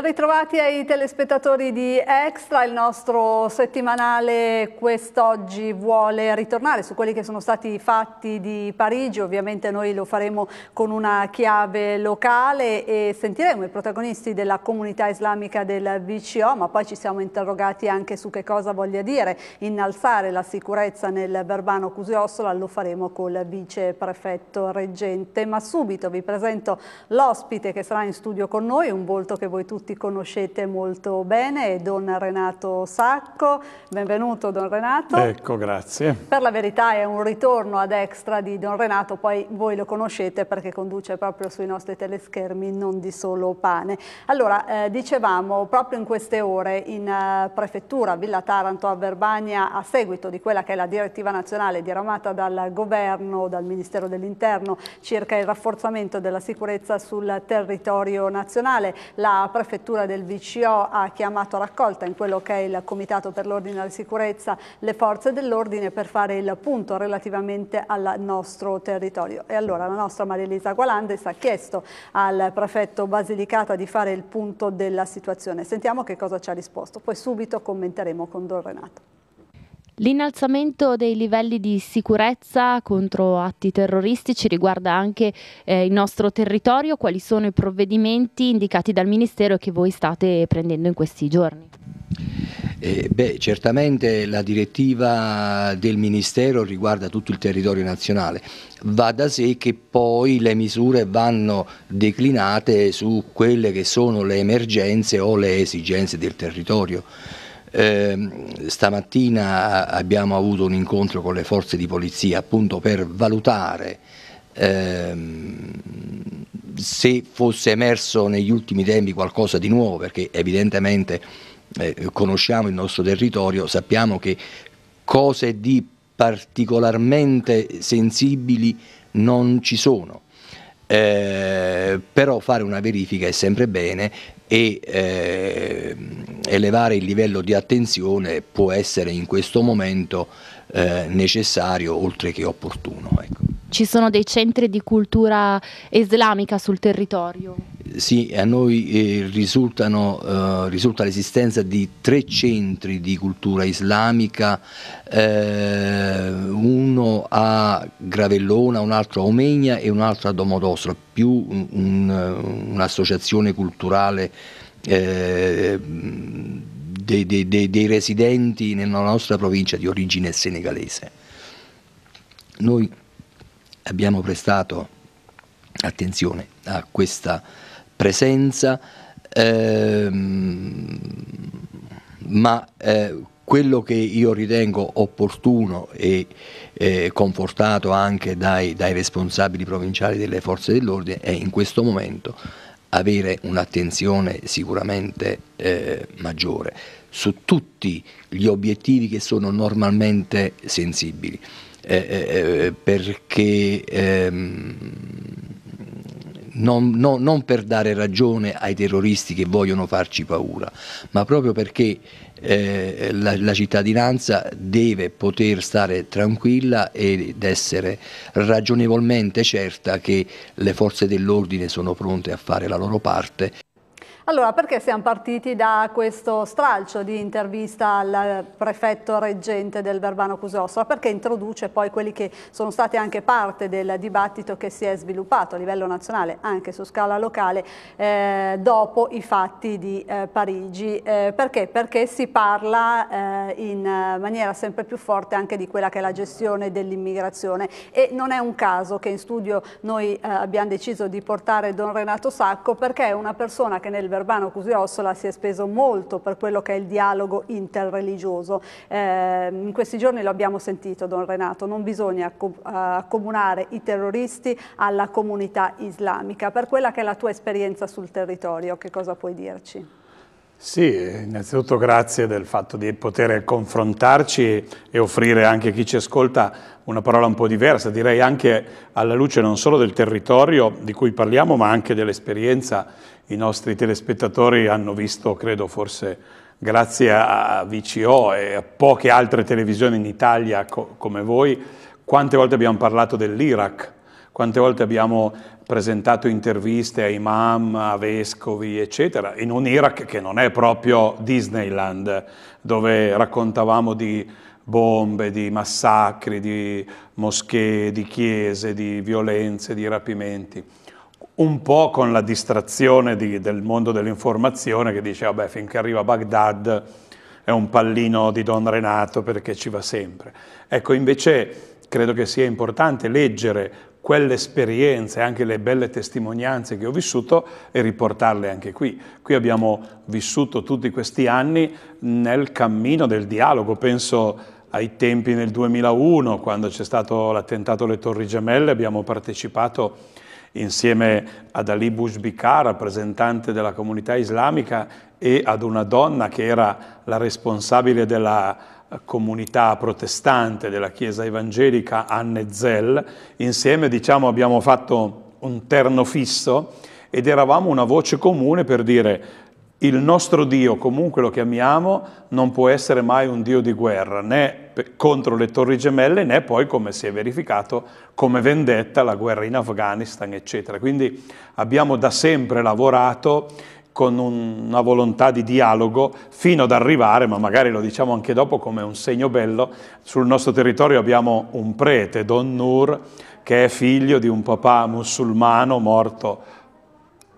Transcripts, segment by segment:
Ben ritrovati ai telespettatori di Extra, il nostro settimanale quest'oggi vuole ritornare su quelli che sono stati i fatti di Parigi, ovviamente noi lo faremo con una chiave locale e sentiremo i protagonisti della comunità islamica del VCO, ma poi ci siamo interrogati anche su che cosa voglia dire innalzare la sicurezza nel Verbano Cusiossola, lo faremo col vice prefetto reggente, ma subito vi presento l'ospite che sarà in studio con noi, un volto che voi tutti tutti conoscete molto bene, Don Renato Sacco. Benvenuto Don Renato. Ecco, grazie. Per la verità è un ritorno ad extra di Don Renato, poi voi lo conoscete perché conduce proprio sui nostri teleschermi non di solo pane. Allora, eh, dicevamo proprio in queste ore in eh, prefettura Villa Taranto a Verbania a seguito di quella che è la direttiva nazionale diramata dal governo, dal Ministero dell'Interno circa il rafforzamento della sicurezza sul territorio nazionale, la prefettura prefettura del VCO ha chiamato a raccolta in quello che è il Comitato per l'Ordine e la Sicurezza le forze dell'ordine per fare il punto relativamente al nostro territorio. E allora la nostra Maria Elisa Gualandes ha chiesto al prefetto Basilicata di fare il punto della situazione. Sentiamo che cosa ci ha risposto, poi subito commenteremo con Don Renato. L'innalzamento dei livelli di sicurezza contro atti terroristici riguarda anche eh, il nostro territorio. Quali sono i provvedimenti indicati dal Ministero che voi state prendendo in questi giorni? Eh, beh, certamente la direttiva del Ministero riguarda tutto il territorio nazionale, va da sé che poi le misure vanno declinate su quelle che sono le emergenze o le esigenze del territorio. Eh, stamattina abbiamo avuto un incontro con le forze di polizia appunto per valutare ehm, se fosse emerso negli ultimi tempi qualcosa di nuovo perché evidentemente eh, conosciamo il nostro territorio, sappiamo che cose di particolarmente sensibili non ci sono eh, però fare una verifica è sempre bene e eh, elevare il livello di attenzione può essere in questo momento eh, necessario oltre che opportuno. Ecco. Ci sono dei centri di cultura islamica sul territorio? Sì, a noi eh, risultano, eh, risulta l'esistenza di tre centri di cultura islamica, eh, uno a Gravellona, un altro a Omegna e un altro a Domodostra, più un, un, un'associazione culturale eh, dei, dei, dei, residenti nella nostra provincia di origine senegalese. Noi abbiamo prestato attenzione a questa presenza, ehm, ma eh, quello che io ritengo opportuno e eh, confortato anche dai, dai responsabili provinciali delle forze dell'ordine è in questo momento avere un'attenzione sicuramente eh, maggiore su tutti gli obiettivi che sono normalmente sensibili, eh, eh, eh perché ehm, non, no, non per dare ragione ai terroristi che vogliono farci paura, ma proprio perché eh, la, la, cittadinanza deve poter stare tranquilla ed essere ragionevolmente certa che le forze dell'ordine sono pronte a fare la loro parte. Allora, perché siamo partiti da questo stralcio di intervista al prefetto reggente del Verbano Cusostra? Perché introduce poi quelli che sono stati anche parte del dibattito che si è sviluppato a livello nazionale, anche su scala locale, eh, dopo i fatti di eh, Parigi. Eh, perché? Perché si parla eh, in maniera sempre più forte anche di quella che è la gestione dell'immigrazione e non è un caso che in studio noi eh, abbiamo deciso di portare Don Renato Sacco perché è una persona che nel Verbano Urbano Cusiossola si è speso molto per quello che è il dialogo interreligioso. Eh, in questi giorni lo abbiamo sentito, Don Renato, non bisogna accomunare i terroristi alla comunità islamica. Per quella che è la tua esperienza sul territorio, che cosa puoi dirci? Sì, innanzitutto grazie del fatto di poter confrontarci e offrire anche a chi ci ascolta una parola un po' diversa, direi anche alla luce non solo del territorio di cui parliamo, ma anche dell'esperienza. I nostri telespettatori hanno visto, credo forse grazie a VCO e a poche altre televisioni in Italia co come voi, quante volte abbiamo parlato dell'Iraq quante volte abbiamo presentato interviste a imam, a vescovi, eccetera, in un Iraq che non è proprio Disneyland, dove raccontavamo di bombe, di massacri, di moschee, di chiese, di violenze, di rapimenti. Un po' con la distrazione di, del mondo dell'informazione che dice, vabbè, finché arriva Baghdad è un pallino di Don Renato perché ci va sempre. Ecco, invece credo che sia importante leggere quelle esperienze, anche le belle testimonianze che ho vissuto e riportarle anche qui. Qui abbiamo vissuto tutti questi anni nel cammino del dialogo, penso ai tempi nel 2001, quando c'è stato l'attentato alle Torri Gemelle, abbiamo partecipato insieme ad Ali Bouchbika, rappresentante della comunità islamica, e ad una donna che era la responsabile della comunità protestante della Chiesa evangelica Anne Zell, insieme diciamo, abbiamo fatto un terno fisso ed eravamo una voce comune per dire il nostro Dio, comunque lo chiamiamo, non può essere mai un Dio di guerra, né contro le torri gemelle, né poi come si è verificato come vendetta la guerra in Afghanistan, eccetera. Quindi abbiamo da sempre lavorato con una volontà di dialogo fino ad arrivare, ma magari lo diciamo anche dopo come un segno bello, sul nostro territorio abbiamo un prete, Don Nur, che è figlio di un papà musulmano morto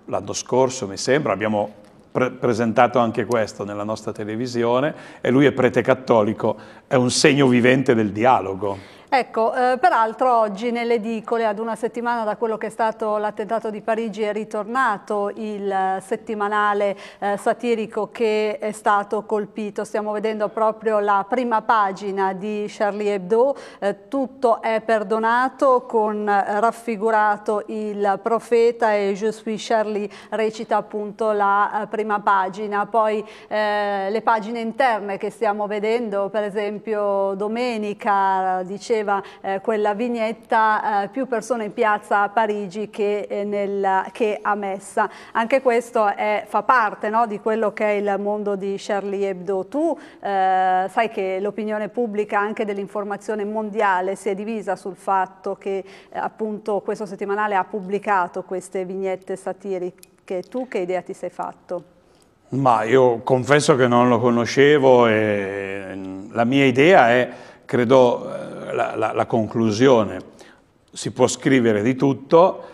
l'anno scorso, mi sembra, abbiamo pre presentato anche questo nella nostra televisione, e lui è prete cattolico, è un segno vivente del dialogo. Ecco, eh, peraltro oggi nelle edicole, ad una settimana da quello che è stato l'attentato di Parigi, è ritornato il eh, settimanale eh, satirico che è stato colpito. Stiamo vedendo proprio la prima pagina di Charlie Hebdo, eh, tutto è perdonato con eh, raffigurato il profeta e Je suis Charlie recita appunto la eh, prima pagina. Poi le pagine interne che stiamo vedendo, per esempio domenica, diceva diceva eh, quella vignetta, eh, più persone in piazza a Parigi che, eh, nel, che a Messa. Anche questo è, fa parte no, di quello che è il mondo di Charlie Hebdo. Tu eh, sai che l'opinione pubblica anche dell'informazione mondiale si è divisa sul fatto che eh, appunto questo settimanale ha pubblicato queste vignette satiriche. Tu che idea ti sei fatto? Ma io confesso che non lo conoscevo e la mia idea è credo eh, la, la, la conclusione, si può scrivere di tutto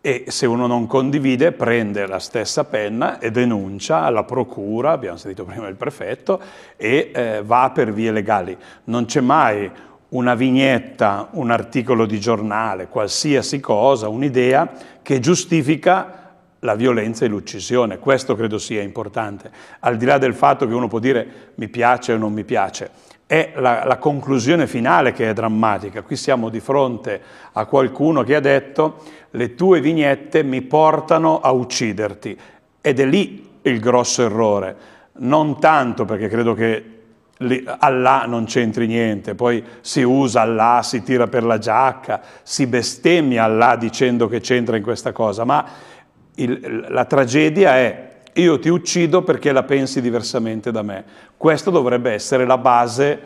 e se uno non condivide prende la stessa penna e denuncia alla procura, abbiamo sentito prima il prefetto, e eh, va per vie legali. Non c'è mai una vignetta, un articolo di giornale, qualsiasi cosa, un'idea che giustifica la violenza e l'uccisione. Questo credo sia importante, al di là del fatto che uno può dire mi piace o non mi piace è la, la conclusione finale che è drammatica. Qui siamo di fronte a qualcuno che ha detto le tue vignette mi portano a ucciderti ed è lì il grosso errore, non tanto perché credo che Allah non c'entri niente, poi si usa Allah, si tira per la giacca, si bestemmia Allah dicendo che c'entra in questa cosa, ma il, la tragedia è io ti uccido perché la pensi diversamente da me. Questa dovrebbe essere la base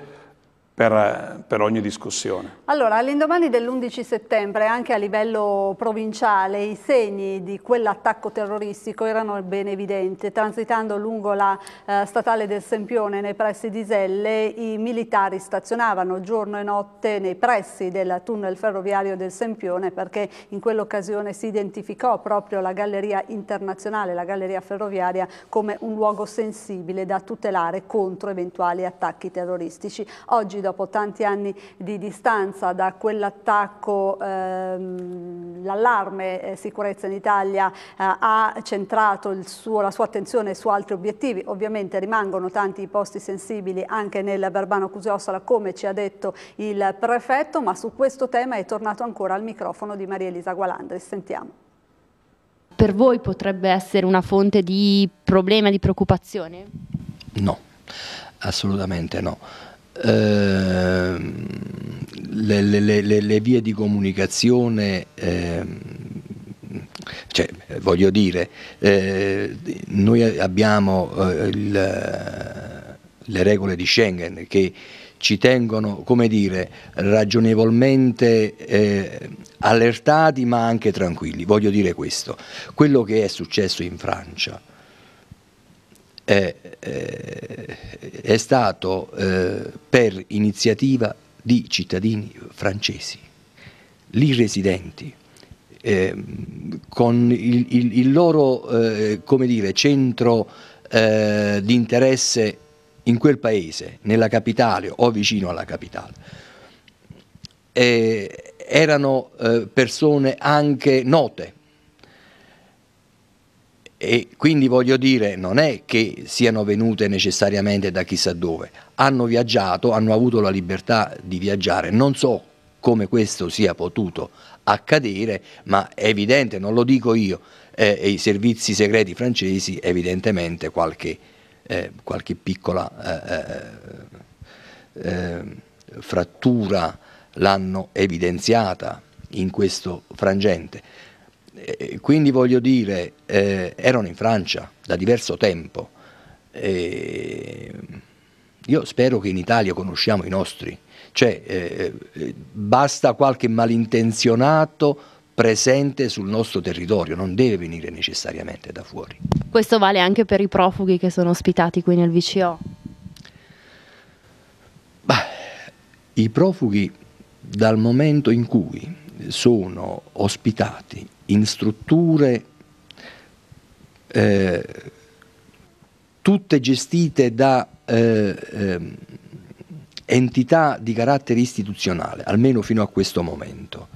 per, per, ogni discussione. Allora, all'indomani dell'11 settembre, anche a livello provinciale, i segni di quell'attacco terroristico erano ben evidenti. Transitando lungo la eh, statale del Sempione nei pressi di Zelle, i militari stazionavano giorno e notte nei pressi del tunnel ferroviario del Sempione perché in quell'occasione si identificò proprio la galleria internazionale, la galleria ferroviaria, come un luogo sensibile da tutelare contro eventuali attacchi terroristici. Oggi dopo tanti anni di distanza da quell'attacco, ehm, l'allarme eh, sicurezza in Italia eh, ha centrato suo, la sua attenzione su altri obiettivi. Ovviamente rimangono tanti i posti sensibili anche nel Verbano Cusiossola, come ci ha detto il prefetto, ma su questo tema è tornato ancora al microfono di Maria Elisa Gualandri. Sentiamo per voi potrebbe essere una fonte di problema, di preoccupazione? No, assolutamente no. Ehm, le, le, le, le, vie di comunicazione ehm, cioè, voglio dire, eh, noi abbiamo eh, il, le regole di Schengen che ci tengono, come dire, ragionevolmente eh, allertati ma anche tranquilli, voglio dire questo. Quello che è successo in Francia, è, eh, è stato eh, per iniziativa di cittadini francesi, lì residenti, ehm, con il, il, il loro eh, dire, centro eh, di interesse in quel paese, nella capitale o vicino alla capitale. erano persone anche note, e quindi voglio dire, non è che siano venute necessariamente da chissà dove, hanno viaggiato, hanno avuto la libertà di viaggiare, non so come questo sia potuto accadere, ma è evidente, non lo dico io, eh, i servizi segreti francesi evidentemente qualche, eh, qualche piccola eh, eh, eh frattura l'hanno evidenziata in questo frangente. Eh, eh, quindi voglio dire, eh, erano in Francia da diverso tempo. Eh, io spero che in Italia conosciamo i nostri, cioè eh, eh, basta qualche malintenzionato presente sul nostro territorio, non deve venire necessariamente da fuori. Questo vale anche per i profughi che sono ospitati qui nel VCO? Bah, I profughi dal momento in cui sono ospitati in strutture eh, tutte gestite da eh, ehm, entità di carattere istituzionale, almeno fino a questo momento.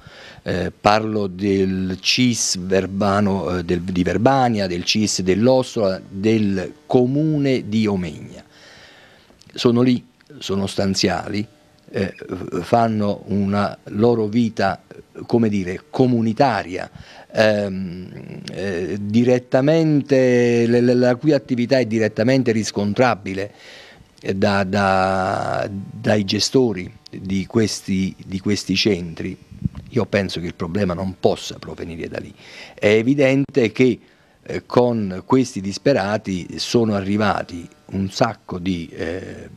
Eh, parlo del CIS Verbano, eh, del, di Verbania, del CIS dell'Ostola, del comune di Omegna. Sono lì, sono stanziali, eh, fanno una loro vita, come dire, comunitaria, ehm, eh, direttamente, la, la cui attività è direttamente riscontrabile eh, da, da, dai gestori di questi, di questi, centri, io penso che il problema non possa provenire da lì. È evidente che eh, con questi disperati sono arrivati un sacco di, eh,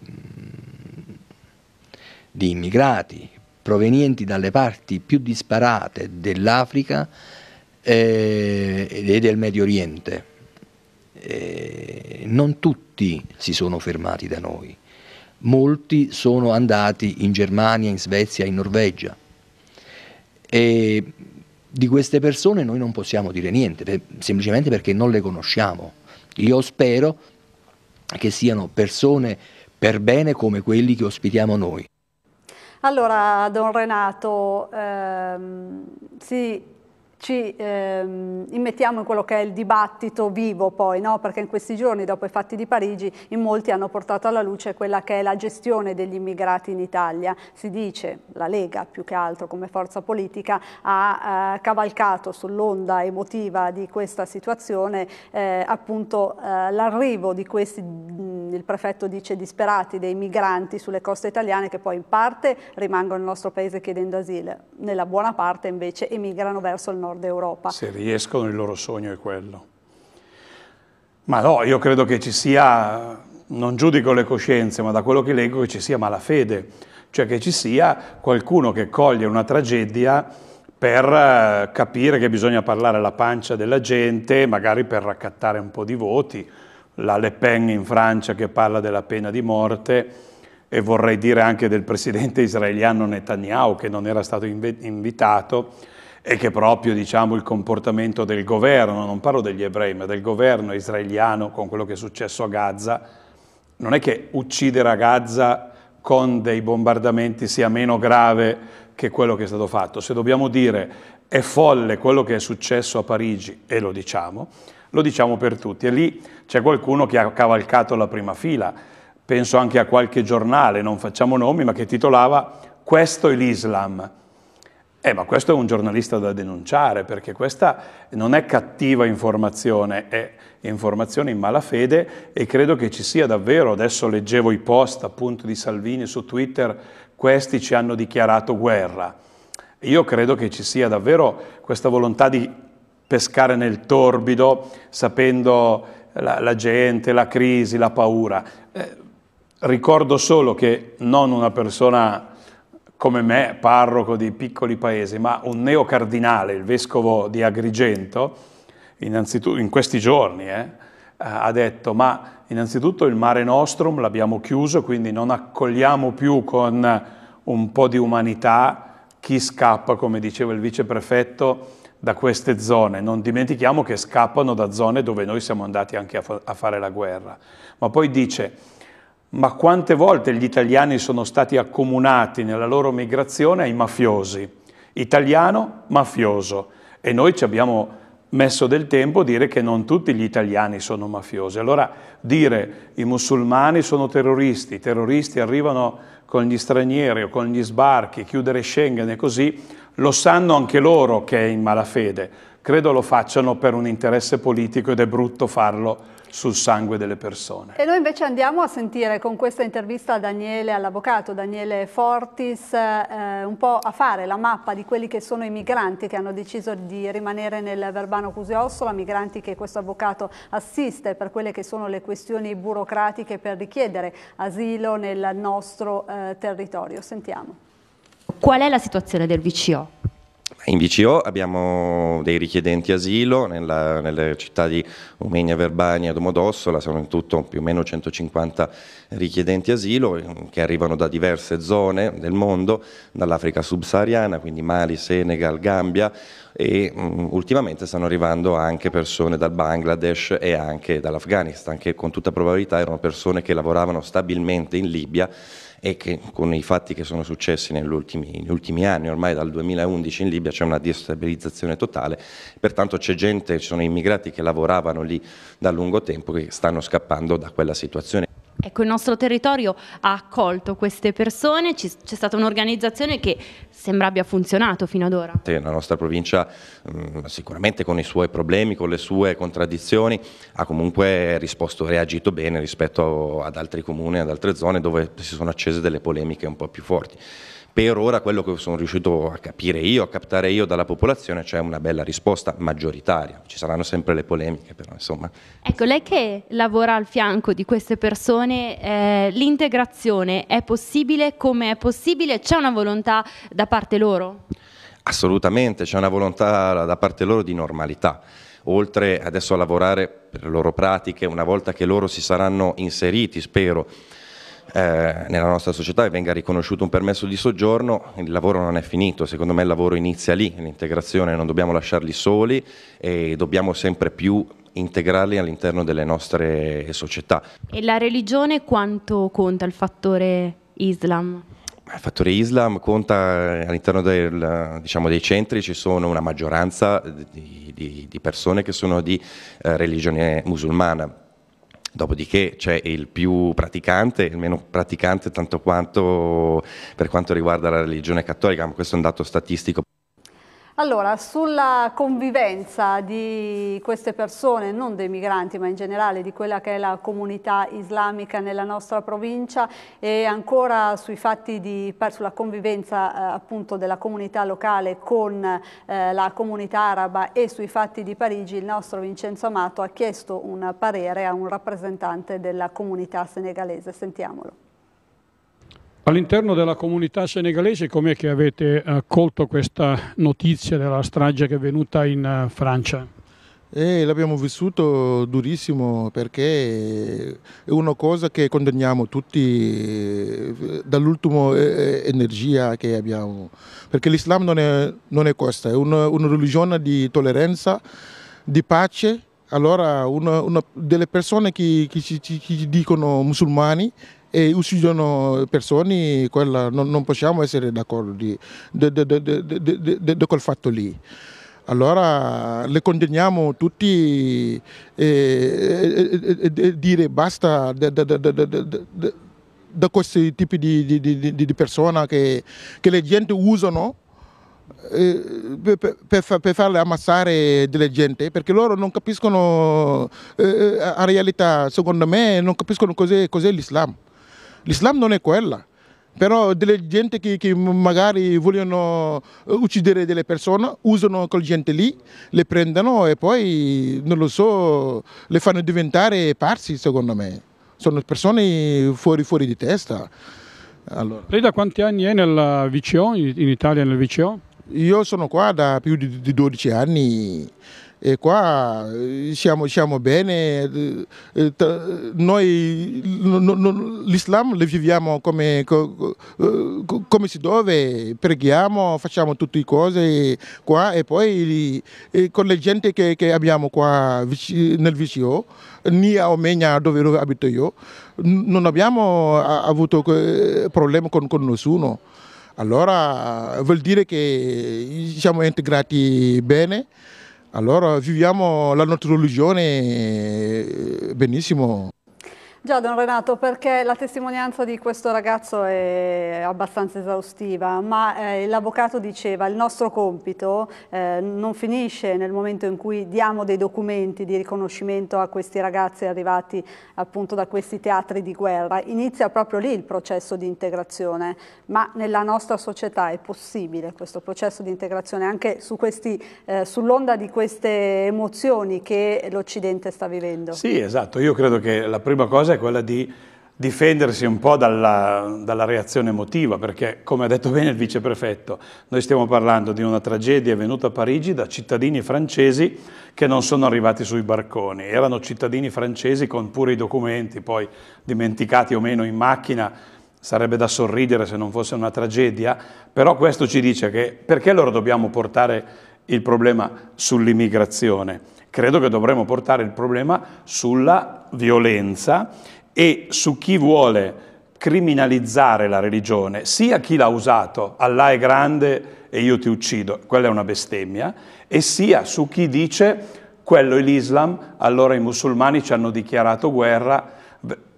di immigrati provenienti dalle parti più disparate dell'Africa eh, e del Medio Oriente. Eh, non tutti si sono fermati da noi, molti sono andati in Germania, in Svezia, in Norvegia. E di queste persone noi non possiamo dire niente, semplicemente perché non le conosciamo. Io spero che siano persone per bene come quelli che ospitiamo noi. Allora, Don Renato, ehm, sì, ci ehm, immettiamo in quello che è il dibattito vivo poi, no? perché in questi giorni dopo i fatti di Parigi in molti hanno portato alla luce quella che è la gestione degli immigrati in Italia. Si dice, la Lega più che altro come forza politica ha eh, cavalcato sull'onda emotiva di questa situazione eh, appunto eh, l'arrivo di questi, mm, il prefetto dice disperati, dei migranti sulle coste italiane che poi in parte rimangono nel nostro paese chiedendo asilo, nella buona parte invece emigrano verso il nord Nord Europa. Se riescono il loro sogno è quello. Ma no, io credo che ci sia, non giudico le coscienze, ma da quello che leggo che ci sia malafede, cioè che ci sia qualcuno che coglie una tragedia per eh, capire che bisogna parlare alla pancia della gente, magari per raccattare un po' di voti, la Le Pen in Francia che parla della pena di morte e vorrei dire anche del presidente israeliano Netanyahu che non era stato invitato e che proprio diciamo, il comportamento del governo, non parlo degli ebrei, ma del governo israeliano con quello che è successo a Gaza, non è che uccidere a Gaza con dei bombardamenti sia meno grave che quello che è stato fatto. Se dobbiamo dire è folle quello che è successo a Parigi, e lo diciamo, lo diciamo per tutti. E lì c'è qualcuno che ha cavalcato la prima fila. Penso anche a qualche giornale, non facciamo nomi, ma che titolava Questo è l'Islam eh, ma questo è un giornalista da denunciare, perché questa non è cattiva informazione, è informazione in malafede e credo che ci sia davvero, adesso leggevo i post appunto di Salvini su Twitter, questi ci hanno dichiarato guerra. Io credo che ci sia davvero questa volontà di pescare nel torbido, sapendo la, la gente, la crisi, la paura. Eh, ricordo solo che non una persona come me, parroco di piccoli paesi, ma un neocardinale, il vescovo di Agrigento, innanzitutto in questi giorni, eh, ha detto ma innanzitutto il Mare Nostrum l'abbiamo chiuso, quindi non accogliamo più con un po' di umanità chi scappa, come diceva il viceprefetto, da queste zone. Non dimentichiamo che scappano da zone dove noi siamo andati anche a, fa- a fare la guerra. Ma poi dice ma quante volte gli italiani sono stati accomunati nella loro migrazione ai mafiosi, italiano mafioso, e noi ci abbiamo messo del tempo a dire che non tutti gli italiani sono mafiosi. Allora dire i musulmani sono terroristi, i terroristi arrivano con gli stranieri o con gli sbarchi, chiudere Schengen e così, lo sanno anche loro che è in malafede. Credo lo facciano per un interesse politico ed è brutto farlo sul sangue delle persone. E noi invece andiamo a sentire con questa intervista Daniele, all'avvocato Daniele Fortis, eh, un po' a fare la mappa di quelli che sono i migranti che hanno deciso di rimanere nel Verbano Cuseossola, migranti che questo avvocato assiste per quelle che sono le questioni burocratiche per richiedere asilo nel nostro eh, territorio. Sentiamo. Qual è la situazione del VCO? In VCO abbiamo dei richiedenti asilo nella, nelle città di Omegna, Verbania e Domodossola, sono in tutto più o meno 150 richiedenti asilo eh, che arrivano da diverse zone del mondo, dall'Africa subsahariana, quindi Mali, Senegal, Gambia e mh, mm, ultimamente stanno arrivando anche persone dal Bangladesh e anche dall'Afghanistan, che con tutta probabilità erano persone che lavoravano stabilmente in Libia e che con i fatti che sono successi negli ultimi, negli ultimi anni, ormai dal 2011 in Libia c'è una destabilizzazione totale, pertanto c'è gente, ci sono immigrati che lavoravano lì da lungo tempo che stanno scappando da quella situazione. Ecco, il nostro territorio ha accolto queste persone, c'è stata un'organizzazione che sembra abbia funzionato fino ad ora. la nostra provincia mm, sicuramente con i suoi problemi, con le sue contraddizioni, ha comunque risposto, reagito bene rispetto ad altri comuni, ad altre zone dove si sono accese delle polemiche un po' più forti. Per ora quello che sono riuscito a capire io, a captare io dalla popolazione, c'è una bella risposta maggioritaria, ci saranno sempre le polemiche però insomma. Ecco, lei che lavora al fianco di queste persone, eh, l'integrazione è possibile? Come è possibile? C'è una volontà da parte loro? Assolutamente, c'è una volontà da parte loro di normalità oltre adesso a lavorare per le loro pratiche, una volta che loro si saranno inseriti, spero, eh, nella nostra società e venga riconosciuto un permesso di soggiorno, il lavoro non è finito, secondo me il lavoro inizia lì, l'integrazione, non dobbiamo lasciarli soli e dobbiamo sempre più integrarli all'interno delle nostre società. E la religione quanto conta il fattore Islam? Il fattore Islam conta eh, all'interno del, diciamo, dei centri ci sono una maggioranza di, di, di persone che sono di eh, religione musulmana, dopodiché c'è il più praticante, il meno praticante tanto quanto per quanto riguarda la religione cattolica, ma questo è un dato statistico allora, sulla convivenza di queste persone, non dei migranti, ma in generale di quella che è la comunità islamica nella nostra provincia e ancora di, sulla convivenza eh, appunto della comunità locale con eh, la comunità araba e sui fatti di Parigi, il nostro Vincenzo Amato ha chiesto un parere a un rappresentante della comunità senegalese. Sentiamolo. All'interno della comunità senegalese com'è che avete eh, accolto questa notizia della strage che è venuta in eh, Francia? Eh, l'abbiamo vissuto durissimo perché è una cosa che condanniamo tutti dall'ultima energia che abbiamo. Perché l'Islam non è, non è questa, è una, una, religione di tolleranza, di pace. Allora una, una, delle persone che, che ci, ci, ci dicono musulmani e uccidono persone, quella, non, non, possiamo essere d'accordo di, di quel fatto lì. Allora le condanniamo tutti e, dire basta da questi tipi di, di, di, di persone che, che, le gente usano eh, per, per, per, farle ammazzare delle gente perché loro non capiscono eh, eh realtà secondo me non capiscono cos'è, cos'è l'Islam l'Islam non è quella. Però delle gente che, che, magari vogliono eh, uccidere delle persone, usano quel gente lì, le prendono e poi, non lo so, le fanno diventare pazzi secondo me. Sono persone fuori, fuori di testa. Allora. Lei da quanti anni è nel VCO, in Italia nel VCO? Io sono qua da più di 12 anni e qua eh, siamo, siamo bene, eh, eh, noi l'Islam lo viviamo come, come, si dove, preghiamo, facciamo tutte le cose qua e poi con le gente che, che abbiamo qua nel vicino, né a Omegna dove, dove abito io, non abbiamo avuto problemi con, con nessuno. Allora vuol dire che siamo integrati bene. Allora viviamo la nostra religione eh, benissimo. Già Don Renato, perché la testimonianza di questo ragazzo è abbastanza esaustiva, ma eh, l'avvocato diceva che il nostro compito eh, non finisce nel momento in cui diamo dei documenti di riconoscimento a questi ragazzi arrivati appunto da questi teatri di guerra, inizia proprio lì il processo di integrazione, ma nella nostra società è possibile questo processo di integrazione anche su eh, sull'onda di queste emozioni che l'Occidente sta vivendo? Sì, esatto, io credo che la prima cosa è quella di difendersi un po' dalla, dalla, reazione emotiva, perché come ha detto bene il viceprefetto, noi stiamo parlando di una tragedia avvenuta a Parigi da cittadini francesi che non sono arrivati sui barconi, erano cittadini francesi con pure i documenti, poi dimenticati o meno in macchina, sarebbe da sorridere se non fosse una tragedia, però questo ci dice che perché loro dobbiamo portare il problema sull'immigrazione? credo che dovremmo portare il problema sulla violenza e su chi vuole criminalizzare la religione, sia chi l'ha usato, Allah è grande e io ti uccido, quella è una bestemmia, e sia su chi dice quello è l'Islam, allora i musulmani ci hanno dichiarato guerra,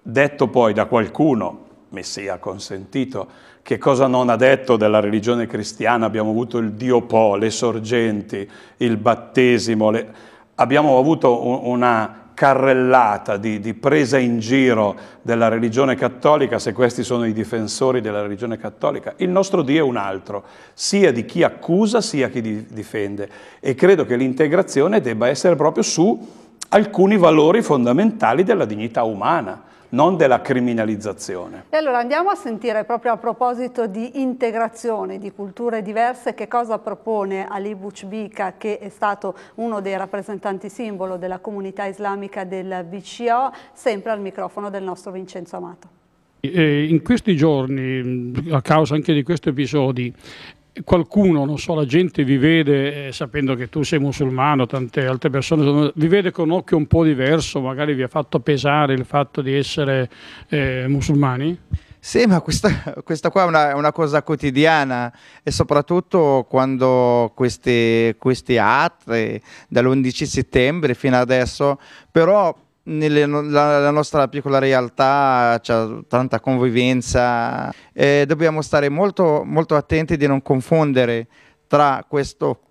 detto poi da qualcuno, Messia consentito, che cosa non ha detto della religione cristiana, abbiamo avuto il Dio Po, le sorgenti, il battesimo, le abbiamo avuto una carrellata di, di, presa in giro della religione cattolica, se questi sono i difensori della religione cattolica, il nostro Dio è un altro, sia di chi accusa sia di chi difende. E credo che l'integrazione debba essere proprio su alcuni valori fondamentali della dignità umana non della criminalizzazione. E allora andiamo a sentire proprio a proposito di integrazione di culture diverse che cosa propone Ali Bouchbika che è stato uno dei rappresentanti simbolo della comunità islamica del BCO, sempre al microfono del nostro Vincenzo Amato. Eh, in questi giorni, a causa anche di questi episodi, qualcuno, non so, la gente vi vede, eh, sapendo che tu sei musulmano, tante altre persone, sono, vi vede con un occhio un po' diverso, magari vi ha fatto pesare il fatto di essere eh, musulmani? Sì, ma questa, questa qua è una, una, cosa quotidiana e soprattutto quando questi, questi atri dall'11 settembre fino adesso, però nella nostra piccola realtà c'è tanta convivenza e dobbiamo stare molto, molto attenti di non confondere tra questo,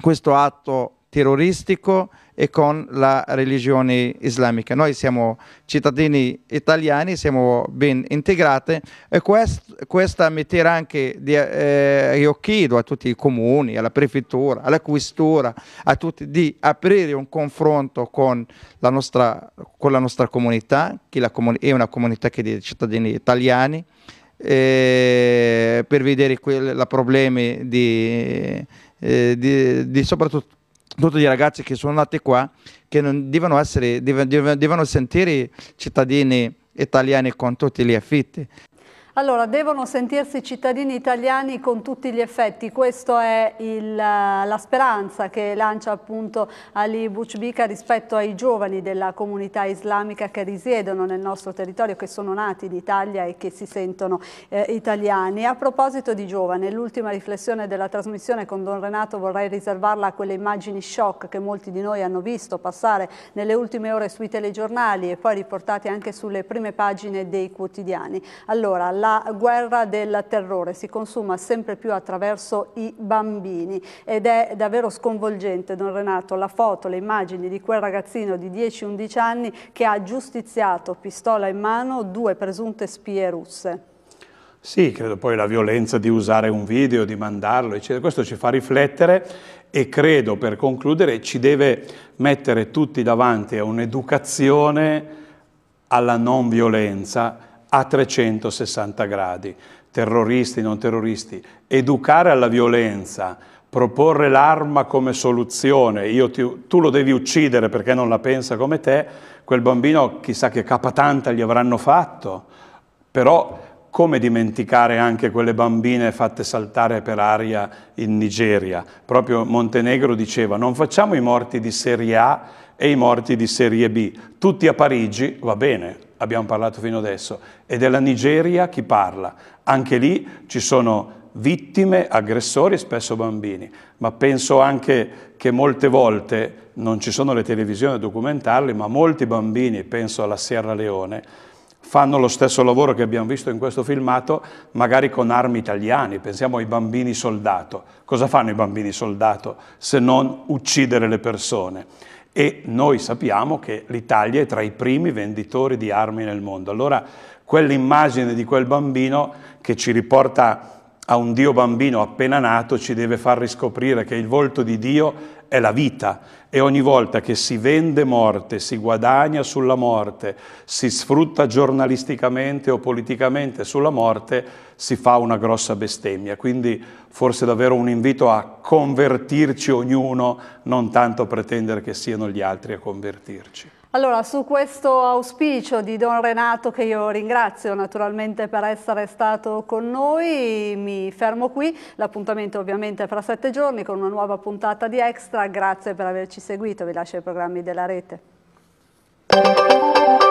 questo atto terroristico e con la religione islamica. Noi siamo cittadini italiani, siamo ben integrati e quest, questa metterà anche, di, eh, io chiedo a tutti i comuni, alla prefettura, alla questura, a tutti di aprire un confronto con la nostra, con la nostra comunità, che la comun è una comunità di cittadini italiani, eh, per vedere i problemi di, eh, di, di soprattutto soprattutto di ragazzi che sono nati qua, che devono, essere, devono, devono, devono sentire cittadini italiani con tutti gli affitti. Allora, devono sentirsi cittadini italiani con tutti gli effetti, questa è il, eh, la speranza che lancia appunto Ali Bouchbika rispetto ai giovani della comunità islamica che risiedono nel nostro territorio, che sono nati in Italia e che si sentono eh, italiani. A proposito di giovani, l'ultima riflessione della trasmissione con Don Renato vorrei riservarla a quelle immagini shock che molti di noi hanno visto passare nelle ultime ore sui telegiornali e poi riportate anche sulle prime pagine dei quotidiani. Allora, la la guerra del terrore si consuma sempre più attraverso i bambini ed è davvero sconvolgente, Don Renato, la foto, le immagini di quel ragazzino di 10-11 anni che ha giustiziato, pistola in mano, due presunte spie russe. Sì, credo poi la violenza di usare un video, di mandarlo, eccetera. Questo ci fa riflettere e credo, per concludere, ci deve mettere tutti davanti a un'educazione alla non violenza, a 360 gradi, terroristi, non terroristi, educare alla violenza, proporre l'arma come soluzione, ti, tu lo devi uccidere perché non la pensa come te, quel bambino chissà che capatanta gli avranno fatto, però come dimenticare anche quelle bambine fatte saltare per aria in Nigeria? Proprio Montenegro diceva non facciamo i morti di serie A e i morti di serie B, tutti a Parigi va bene, abbiamo parlato fino adesso, e della Nigeria chi parla. Anche lì ci sono vittime, aggressori, spesso bambini, ma penso anche che molte volte non ci sono le televisioni a documentarli, ma molti bambini, penso alla Sierra Leone, fanno lo stesso lavoro che abbiamo visto in questo filmato, magari con armi italiane, pensiamo ai bambini soldato. Cosa fanno i bambini soldato se non uccidere le persone? e noi sappiamo che l'Italia è tra i primi venditori di armi nel mondo. Allora quell'immagine di quel bambino che ci riporta a un Dio bambino appena nato ci deve far riscoprire che il volto di Dio è la vita e ogni volta che si vende morte, si guadagna sulla morte, si sfrutta giornalisticamente o politicamente sulla morte, si fa una grossa bestemmia. Quindi forse davvero un invito a convertirci ognuno, non tanto pretendere che siano gli altri a convertirci. Allora, su questo auspicio di Don Renato, che io ringrazio naturalmente per essere stato con noi, mi fermo qui. L'appuntamento ovviamente è fra sette giorni con una nuova puntata di Extra. Grazie per averci seguito, vi lascio i programmi della rete.